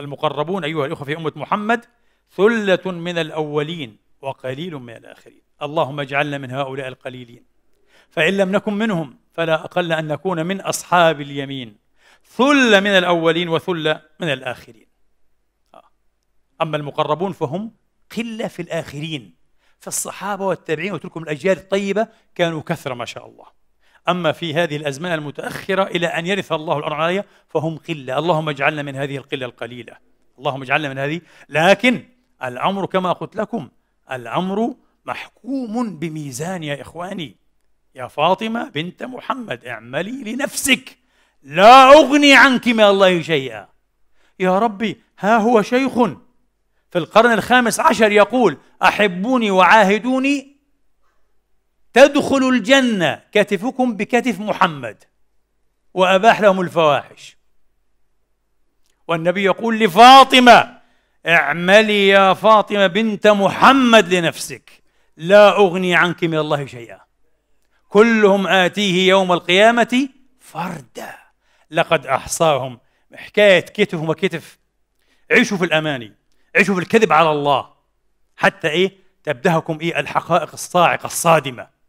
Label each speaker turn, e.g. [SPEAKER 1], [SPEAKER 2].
[SPEAKER 1] المقربون أيها الإخوة في أمة محمد ثلة من الأولين وقليل من الآخرين اللهم اجعلنا من هؤلاء القليلين فإن لم نكن منهم فلا أقل أن نكون من أصحاب اليمين ثلة من الأولين وثلة من الآخرين آه. أما المقربون فهم قلة في الآخرين فالصحابة والتابعين وتلكم الأجيال الطيبة كانوا كثرة ما شاء الله أما في هذه الأزمان المتأخرة إلى أن يرث الله الأرض علي فهم قلة اللهم اجعلنا من هذه القلة القليلة اللهم اجعلنا من هذه لكن الأمر كما قلت لكم الأمر محكوم بميزان يا إخواني يا فاطمة بنت محمد اعملي لنفسك لا أغني عنك من الله شيئا يا ربي ها هو شيخ في القرن الخامس عشر يقول أحبوني وعاهدوني تدخل الجنة كتفكم بكتف محمد وأباح لهم الفواحش والنبي يقول لفاطمة اعملي يا فاطمة بنت محمد لنفسك لا أغني عنك من الله شيئا كلهم آتيه يوم القيامة فردا لقد أحصاهم حكاية كتف وكتف عيشوا في الأماني عيشوا في الكذب على الله حتى إيه تبدهكم إيه الحقائق الصاعقة الصادمة